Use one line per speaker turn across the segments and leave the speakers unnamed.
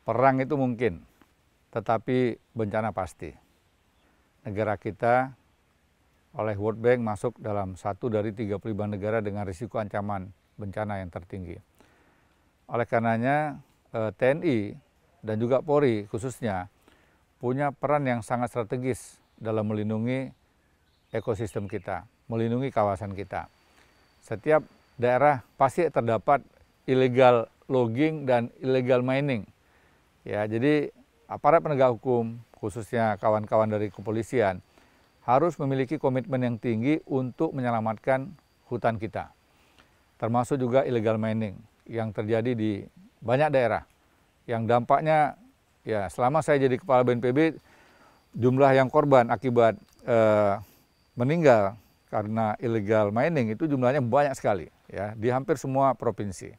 Perang itu mungkin, tetapi bencana pasti. Negara kita oleh World Bank masuk dalam satu dari tiga 35 negara dengan risiko ancaman bencana yang tertinggi. Oleh karenanya eh, TNI dan juga Polri khususnya punya peran yang sangat strategis dalam melindungi ekosistem kita, melindungi kawasan kita. Setiap daerah pasti terdapat illegal logging dan illegal mining. Ya, jadi aparat penegak hukum, khususnya kawan-kawan dari kepolisian, harus memiliki komitmen yang tinggi untuk menyelamatkan hutan kita. Termasuk juga illegal mining yang terjadi di banyak daerah. Yang dampaknya, ya selama saya jadi kepala BNPB, jumlah yang korban akibat eh, meninggal karena illegal mining itu jumlahnya banyak sekali ya di hampir semua provinsi.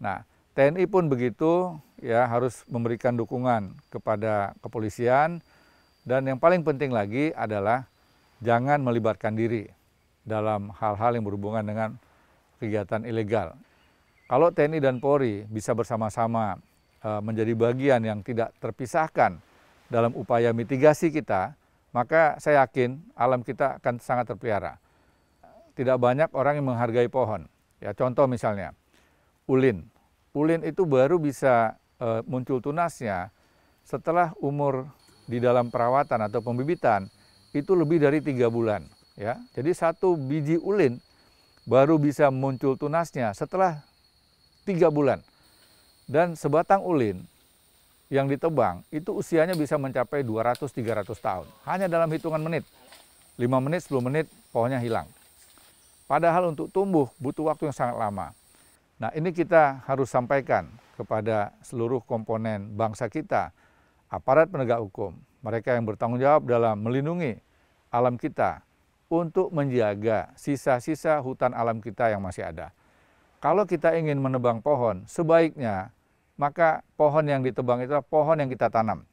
Nah, TNI pun begitu ya harus memberikan dukungan kepada kepolisian dan yang paling penting lagi adalah jangan melibatkan diri dalam hal-hal yang berhubungan dengan kegiatan ilegal. Kalau TNI dan Polri bisa bersama-sama eh, menjadi bagian yang tidak terpisahkan dalam upaya mitigasi kita, maka saya yakin alam kita akan sangat terpelihara. Tidak banyak orang yang menghargai pohon. Ya, contoh misalnya, ulin Ulin itu baru bisa e, muncul tunasnya setelah umur di dalam perawatan atau pembibitan itu lebih dari tiga bulan. Ya, jadi satu biji ulin baru bisa muncul tunasnya setelah tiga bulan. Dan sebatang ulin yang ditebang itu usianya bisa mencapai 200-300 tahun. Hanya dalam hitungan menit. 5 menit, 10 menit pohonnya hilang. Padahal untuk tumbuh butuh waktu yang sangat lama. Nah ini kita harus sampaikan kepada seluruh komponen bangsa kita, aparat penegak hukum, mereka yang bertanggung jawab dalam melindungi alam kita untuk menjaga sisa-sisa hutan alam kita yang masih ada. Kalau kita ingin menebang pohon, sebaiknya maka pohon yang ditebang itu pohon yang kita tanam.